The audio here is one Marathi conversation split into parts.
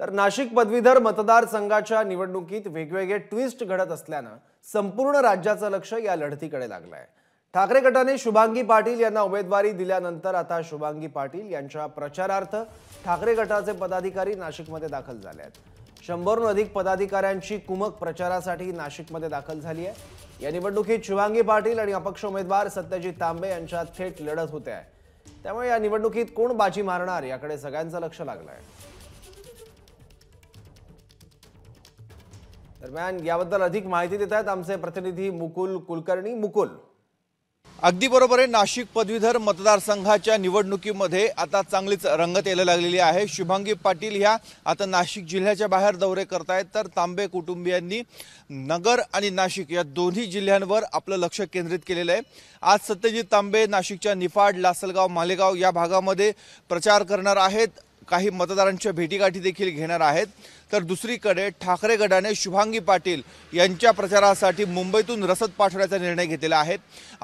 तर नाशिक पदवीधर मतदारसंघाच्या निवडणुकीत वेगवेगळे ट्विस्ट घडत असल्यानं संपूर्ण राज्याचं लक्ष या लढतीकडे लागलं आहे ठाकरे गटाने शुभांगी पाटील यांना उमेदवारी दिल्यानंतर आता शुभांगी पाटील यांच्या प्रचारार्थ ठाकरे गटाचे पदाधिकारी नाशिकमध्ये दाखल झाले आहेत शंभरहून अधिक पदाधिकाऱ्यांची कुमक प्रचारासाठी नाशिकमध्ये दाखल झाली आहे या निवडणुकीत शुभांगी पाटील आणि अपक्ष उमेदवार सत्यजित तांबे यांच्यात थेट लढत होते आहे त्यामुळे या निवडणुकीत कोण बाजी मारणार याकडे सगळ्यांचं लक्ष लागलं आहे दरम्यान याबद्दल अधिक माहिती देत आहेत आमचे प्रतिनिधी मुकुल कुलकर्णी मुकुल अगदी बरोबर आहे नाशिक पदवीधर मतदारसंघाच्या निवडणुकीमध्ये आता चांगलीच रंगत यायला लागलेली आहे शुभांगी पाटील ह्या आता नाशिक जिल्ह्याच्या बाहेर दौरे आहेत तर तांबे कुटुंबियांनी नगर आणि नाशिक या दोन्ही जिल्ह्यांवर आपलं लक्ष केंद्रित केलेलं आहे आज सत्यजित तांबे नाशिकच्या निफाड लासलगाव मालेगाव या भागामध्ये प्रचार करणार आहेत काही मतदारांच्या भेटीगाठी देखील घेणार आहेत तर दुसरीकडे ठाकरे गटाने शुभांगी पाटील यांच्या प्रचारासाठी मुंबईतून रसद पाठवण्याचा निर्णय घेतलेला आहे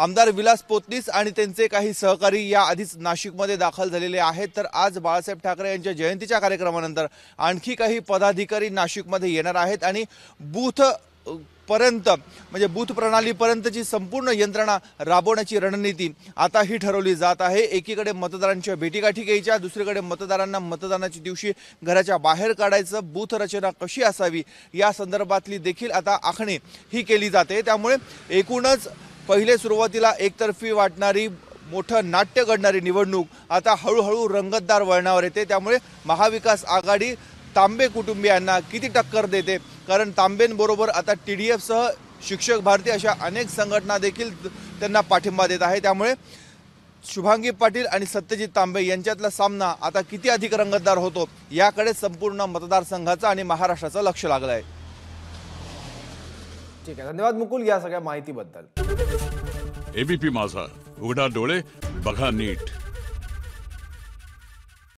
आमदार विलास पोतनीस आणि त्यांचे काही सहकारी या आधीच नाशिकमध्ये दाखल झालेले आहेत तर आज बाळासाहेब ठाकरे यांच्या जयंतीच्या कार्यक्रमानंतर आणखी काही पदाधिकारी नाशिकमध्ये येणार आहेत आणि बूथ पर्यंत म्हणजे बूथ प्रणालीपर्यंतची संपूर्ण यंत्रणा राबवण्याची रणनीती आता ही ठरवली जात आहे एकीकडे मतदारांच्या भेटीगाठी घ्यायच्या दुसरीकडे मतदारांना मतदानाच्या दिवशी घराच्या बाहेर काढायचं बूथ रचना कशी असावी या संदर्भातली देखील आता आखणी ही केली जाते त्यामुळे एकूणच पहिले सुरुवातीला एकतर्फी वाटणारी मोठं नाट्य घडणारी निवडणूक आता हळूहळू रंगतदार वळणावर येते त्यामुळे महाविकास आघाडी तांबे कुटुंबियांना किती टक्कर देते कारण तांबेंबरोबर आता टी डी एफसह शिक्षक भारती अशा अनेक संघटना देखील त्यांना पाठिंबा देत आहे त्यामुळे शुभांगी पाटील आणि सत्यजित तांबे यांच्यातला सामना आता किती अधिक रंगतदार होतो याकडे संपूर्ण मतदारसंघाचा आणि महाराष्ट्राचं लक्ष लागलं आहे ठीक आहे धन्यवाद मुकुल या सगळ्या माहितीबद्दल एबीपी माझा उघडा डोळे बघा नीट